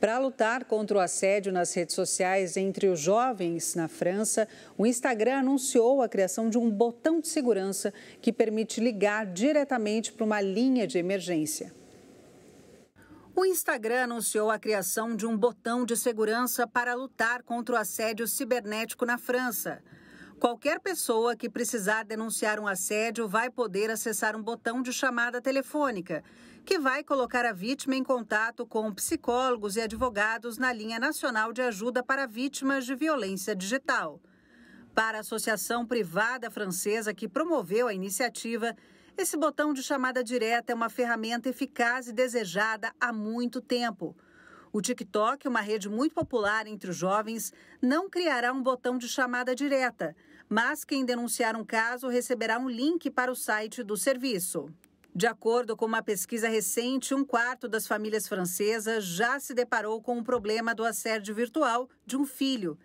Para lutar contra o assédio nas redes sociais entre os jovens na França, o Instagram anunciou a criação de um botão de segurança que permite ligar diretamente para uma linha de emergência. O Instagram anunciou a criação de um botão de segurança para lutar contra o assédio cibernético na França. Qualquer pessoa que precisar denunciar um assédio vai poder acessar um botão de chamada telefônica, que vai colocar a vítima em contato com psicólogos e advogados na linha nacional de ajuda para vítimas de violência digital. Para a associação privada francesa que promoveu a iniciativa, esse botão de chamada direta é uma ferramenta eficaz e desejada há muito tempo. O TikTok, uma rede muito popular entre os jovens, não criará um botão de chamada direta, mas quem denunciar um caso receberá um link para o site do serviço. De acordo com uma pesquisa recente, um quarto das famílias francesas já se deparou com o problema do assédio virtual de um filho.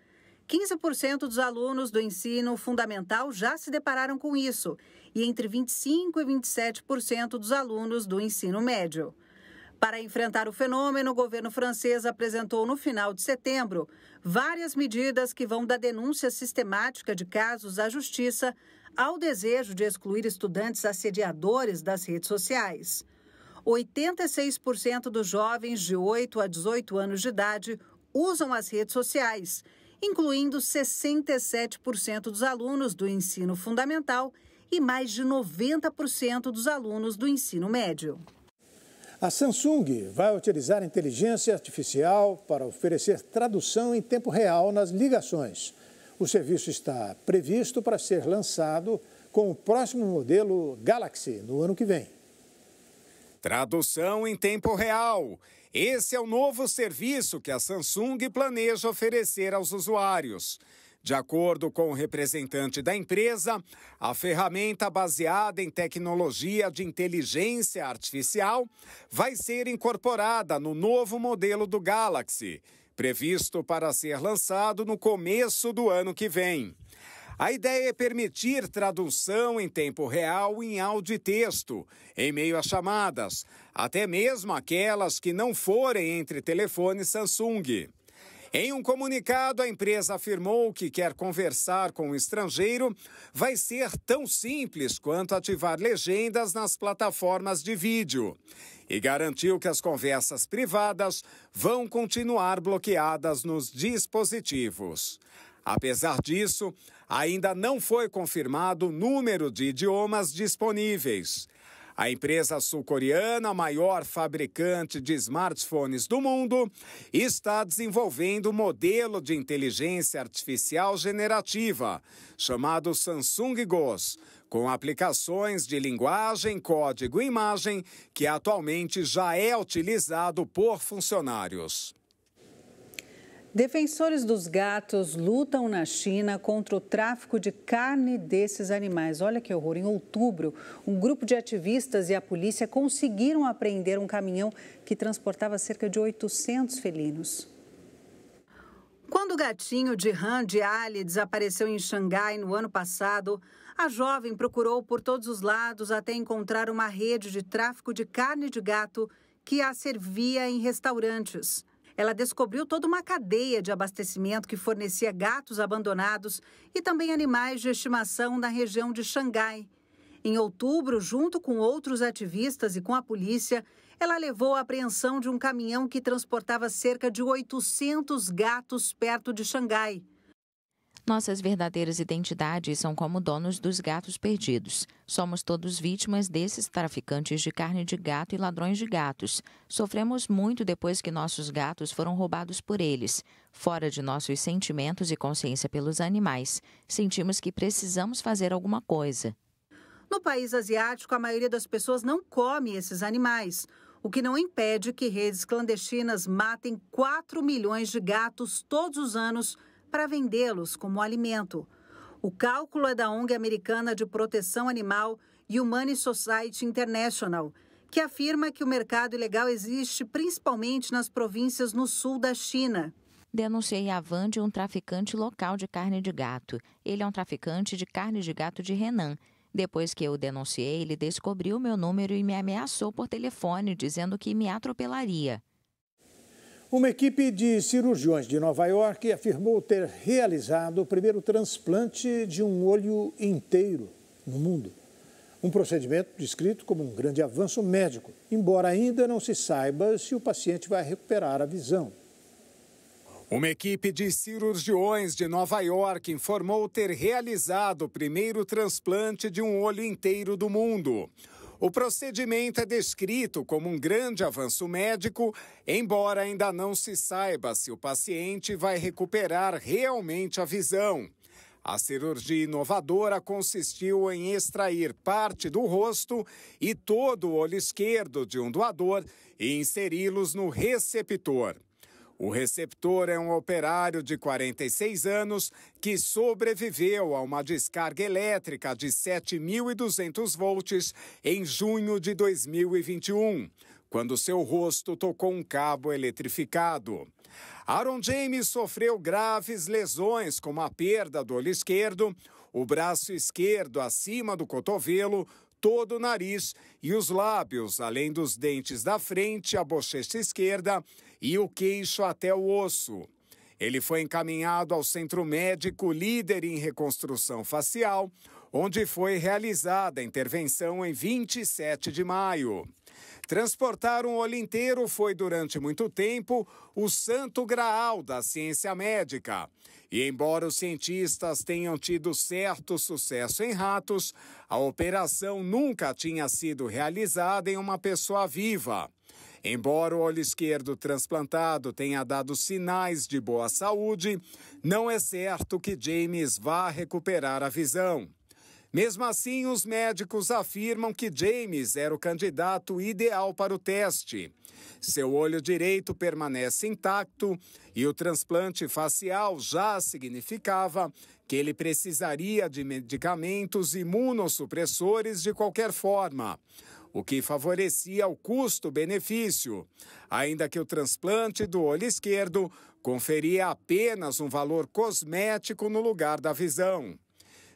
15% dos alunos do ensino fundamental já se depararam com isso, e entre 25% e 27% dos alunos do ensino médio. Para enfrentar o fenômeno, o governo francês apresentou no final de setembro várias medidas que vão da denúncia sistemática de casos à justiça ao desejo de excluir estudantes assediadores das redes sociais. 86% dos jovens de 8 a 18 anos de idade usam as redes sociais, incluindo 67% dos alunos do ensino fundamental e mais de 90% dos alunos do ensino médio. A Samsung vai utilizar inteligência artificial para oferecer tradução em tempo real nas ligações. O serviço está previsto para ser lançado com o próximo modelo Galaxy no ano que vem. Tradução em tempo real. Esse é o novo serviço que a Samsung planeja oferecer aos usuários. De acordo com o representante da empresa, a ferramenta baseada em tecnologia de inteligência artificial vai ser incorporada no novo modelo do Galaxy, previsto para ser lançado no começo do ano que vem. A ideia é permitir tradução em tempo real em áudio e texto, em meio a chamadas, até mesmo aquelas que não forem entre telefone Samsung. Em um comunicado, a empresa afirmou que quer conversar com o estrangeiro vai ser tão simples quanto ativar legendas nas plataformas de vídeo. E garantiu que as conversas privadas vão continuar bloqueadas nos dispositivos. Apesar disso, ainda não foi confirmado o número de idiomas disponíveis. A empresa sul-coreana, maior fabricante de smartphones do mundo, está desenvolvendo um modelo de inteligência artificial generativa, chamado Samsung Ghost, com aplicações de linguagem, código e imagem, que atualmente já é utilizado por funcionários. Defensores dos gatos lutam na China contra o tráfico de carne desses animais. Olha que horror! Em outubro, um grupo de ativistas e a polícia conseguiram apreender um caminhão que transportava cerca de 800 felinos. Quando o gatinho de Han de Ali desapareceu em Xangai no ano passado, a jovem procurou por todos os lados até encontrar uma rede de tráfico de carne de gato que a servia em restaurantes. Ela descobriu toda uma cadeia de abastecimento que fornecia gatos abandonados e também animais de estimação na região de Xangai. Em outubro, junto com outros ativistas e com a polícia, ela levou a apreensão de um caminhão que transportava cerca de 800 gatos perto de Xangai. Nossas verdadeiras identidades são como donos dos gatos perdidos. Somos todos vítimas desses traficantes de carne de gato e ladrões de gatos. Sofremos muito depois que nossos gatos foram roubados por eles. Fora de nossos sentimentos e consciência pelos animais, sentimos que precisamos fazer alguma coisa. No país asiático, a maioria das pessoas não come esses animais, o que não impede que redes clandestinas matem 4 milhões de gatos todos os anos para vendê-los como alimento. O cálculo é da ONG americana de proteção animal Humane Society International, que afirma que o mercado ilegal existe principalmente nas províncias no sul da China. Denunciei a Van de um traficante local de carne de gato. Ele é um traficante de carne de gato de Renan. Depois que eu o denunciei, ele descobriu meu número e me ameaçou por telefone, dizendo que me atropelaria. Uma equipe de cirurgiões de Nova York afirmou ter realizado o primeiro transplante de um olho inteiro no mundo. Um procedimento descrito como um grande avanço médico, embora ainda não se saiba se o paciente vai recuperar a visão. Uma equipe de cirurgiões de Nova York informou ter realizado o primeiro transplante de um olho inteiro do mundo. O procedimento é descrito como um grande avanço médico, embora ainda não se saiba se o paciente vai recuperar realmente a visão. A cirurgia inovadora consistiu em extrair parte do rosto e todo o olho esquerdo de um doador e inseri-los no receptor. O receptor é um operário de 46 anos que sobreviveu a uma descarga elétrica de 7.200 volts em junho de 2021, quando seu rosto tocou um cabo eletrificado. Aaron James sofreu graves lesões, como a perda do olho esquerdo, o braço esquerdo acima do cotovelo, todo o nariz e os lábios, além dos dentes da frente, a bochecha esquerda e o queixo até o osso. Ele foi encaminhado ao centro médico líder em reconstrução facial, onde foi realizada a intervenção em 27 de maio. Transportar um olho inteiro foi durante muito tempo o santo graal da ciência médica. E embora os cientistas tenham tido certo sucesso em ratos, a operação nunca tinha sido realizada em uma pessoa viva. Embora o olho esquerdo transplantado tenha dado sinais de boa saúde, não é certo que James vá recuperar a visão. Mesmo assim, os médicos afirmam que James era o candidato ideal para o teste. Seu olho direito permanece intacto e o transplante facial já significava que ele precisaria de medicamentos imunossupressores de qualquer forma, o que favorecia o custo-benefício, ainda que o transplante do olho esquerdo conferia apenas um valor cosmético no lugar da visão.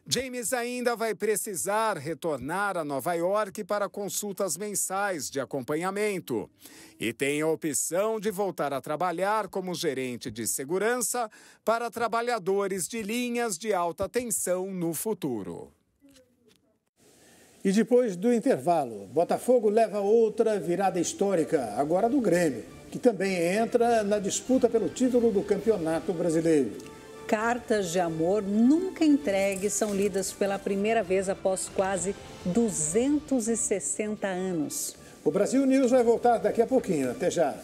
James ainda vai precisar retornar a Nova York para consultas mensais de acompanhamento e tem a opção de voltar a trabalhar como gerente de segurança para trabalhadores de linhas de alta tensão no futuro. E depois do intervalo, Botafogo leva outra virada histórica, agora do Grêmio, que também entra na disputa pelo título do Campeonato Brasileiro cartas de amor nunca entregues são lidas pela primeira vez após quase 260 anos. O Brasil News vai voltar daqui a pouquinho. Até já.